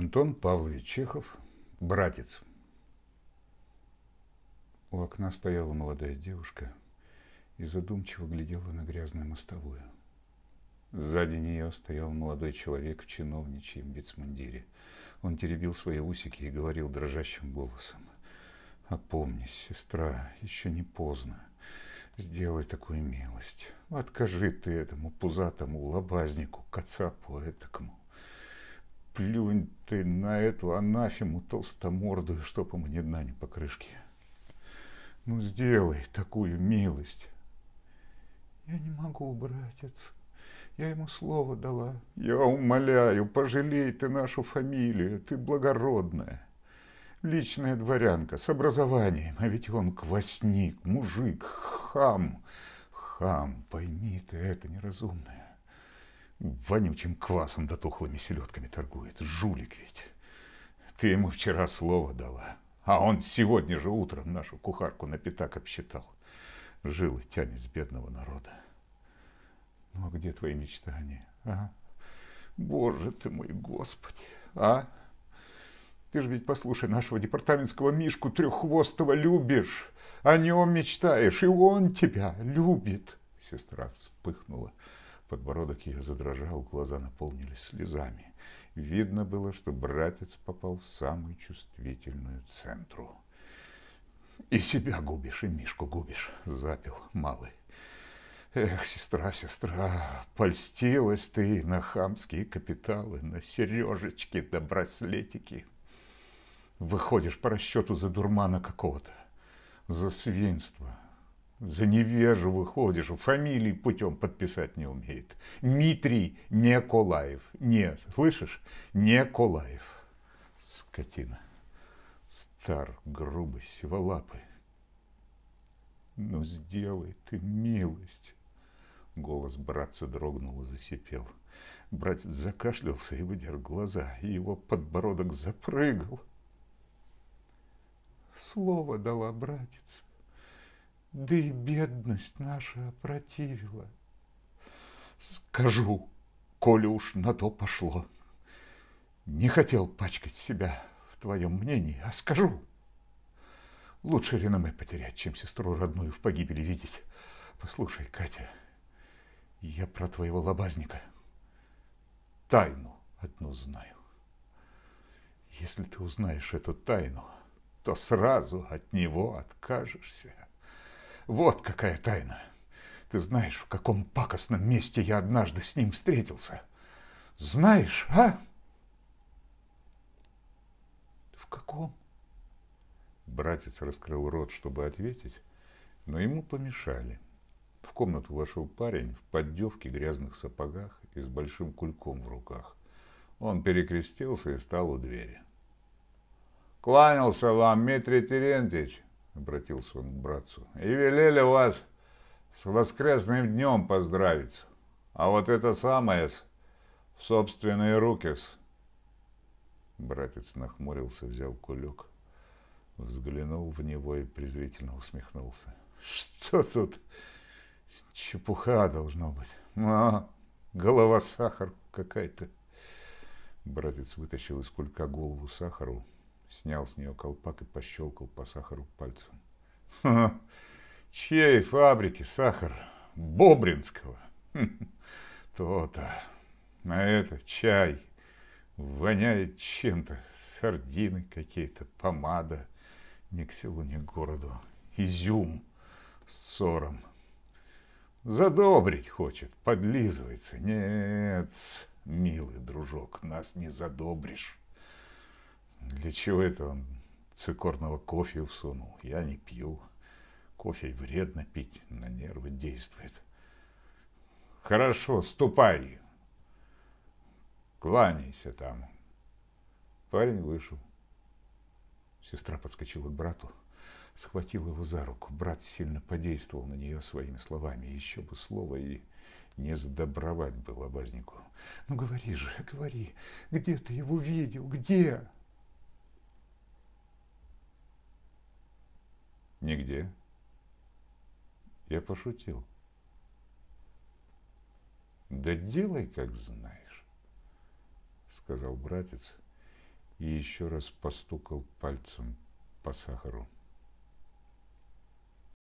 Антон Павлович Чехов, братец. У окна стояла молодая девушка и задумчиво глядела на грязную мостовую. Сзади нее стоял молодой человек в чиновничьем вицмундире. Он теребил свои усики и говорил дрожащим голосом. «Опомнись, сестра, еще не поздно. Сделай такую милость. Откажи ты этому пузатому лобазнику, кацапу этакому плюнь ты на эту анафему толстомордую, чтоб ему ни дна, ни покрышки. Ну, сделай такую милость. Я не могу, братец. Я ему слово дала. Я умоляю, пожалей ты нашу фамилию, ты благородная. Личная дворянка, с образованием, а ведь он квасник, мужик, хам. Хам, пойми ты это неразумное. Вонючим квасом да тухлыми селедками торгует. Жулик ведь. Ты ему вчера слово дала. А он сегодня же утром нашу кухарку на пятак обсчитал. Жил и тянет с бедного народа. Ну а где твои мечтания? А? Боже ты мой, Господи, а? Ты же ведь, послушай, нашего департаментского Мишку трехвостого любишь. О нем мечтаешь, и он тебя любит. Сестра вспыхнула. Подбородок ее задрожал, глаза наполнились слезами. Видно было, что братец попал в самую чувствительную центру. «И себя губишь, и Мишку губишь», — запил малый. «Эх, сестра, сестра, польстилась ты на хамские капиталы, на сережечки да браслетики. Выходишь по расчету за дурмана какого-то, за свинство, за невежу выходишь, фамилии путем подписать не умеет. Митрий Неколаев. Не, слышишь? Неколаев. Скотина. Стар, грубый, сиволапый. Но ну, сделай ты милость. Голос братца дрогнул и засипел. Братец закашлялся и выдер глаза, и его подбородок запрыгал. Слово дала братица да и бедность наша противила. Скажу, коли уж на то пошло. Не хотел пачкать себя в твоем мнении, а скажу. Лучше реноме потерять, чем сестру родную в погибели видеть. Послушай, Катя, я про твоего лобазника тайну одну знаю. Если ты узнаешь эту тайну, то сразу от него откажешься. Вот какая тайна. Ты знаешь, в каком пакостном месте я однажды с ним встретился. Знаешь, а? В каком? Братец раскрыл рот, чтобы ответить, но ему помешали. В комнату вошел парень в поддевке грязных сапогах и с большим кульком в руках. Он перекрестился и стал у двери. «Кланялся вам, Митрий Терентьевич!» обратился он к братцу, и велели вас с воскресным днем поздравить. А вот это самое -с, в собственные руки -с. Братец нахмурился, взял кулек, взглянул в него и презрительно усмехнулся. Что тут? Чепуха должно быть. А, голова сахар какая-то. Братец вытащил из кулька голову сахару, Снял с нее колпак и пощелкал по сахару пальцем. Ха -ха. Чьей фабрики сахар? Бобринского. Хм. То-то. А это чай. Воняет чем-то. Сардины какие-то, помада. Ни к селу, ни к городу. Изюм с сором. Задобрить хочет, подлизывается. Нет, милый дружок, нас не задобришь. Для чего это он цикорного кофе всунул? Я не пью. Кофе вредно пить, на нервы действует. Хорошо, ступай. Кланяйся там. Парень вышел. Сестра подскочила к брату, схватила его за руку. Брат сильно подействовал на нее своими словами. Еще бы слово и не сдобровать было обазнику. Ну говори же, говори, где ты его видел, где? Нигде. Я пошутил. Да делай, как знаешь, сказал братец и еще раз постукал пальцем по сахару.